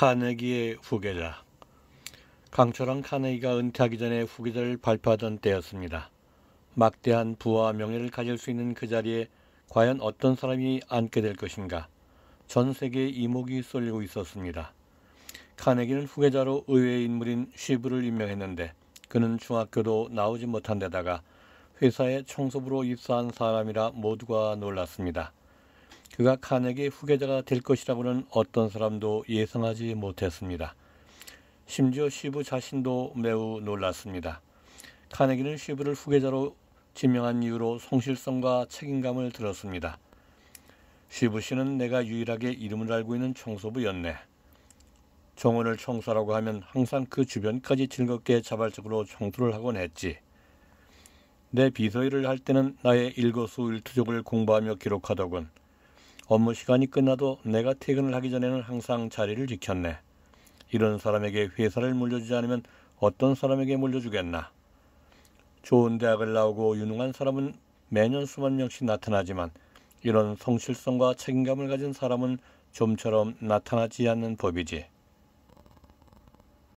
카네기의 후계자 강철왕 카네기가 은퇴하기 전에 후계자를 발표하던 때였습니다. 막대한 부와 명예를 가질 수 있는 그 자리에 과연 어떤 사람이 앉게 될 것인가 전 세계에 이목이 쏠리고 있었습니다. 카네기는 후계자로 의외의 인물인 쉬브를 임명했는데 그는 중학교도 나오지 못한 데다가 회사의 청소부로 입사한 사람이라 모두가 놀랐습니다. 그가 칸에게 후계자가 될 것이라고는 어떤 사람도 예상하지 못했습니다. 심지어 시부 자신도 매우 놀랐습니다. 카네기는 시부를 후계자로 지명한 이유로 성실성과 책임감을 들었습니다. 시부 씨는 내가 유일하게 이름을 알고 있는 청소부였네. 정원을 청소라고 하면 항상 그 주변까지 즐겁게 자발적으로 청소를 하곤 했지. 내 비서일을 할 때는 나의 일거수일투족을 공부하며 기록하더군. 업무 시간이 끝나도 내가 퇴근을 하기 전에는 항상 자리를 지켰네. 이런 사람에게 회사를 물려주지 않으면 어떤 사람에게 물려주겠나. 좋은 대학을 나오고 유능한 사람은 매년 수만 명씩 나타나지만 이런 성실성과 책임감을 가진 사람은 좀처럼 나타나지 않는 법이지.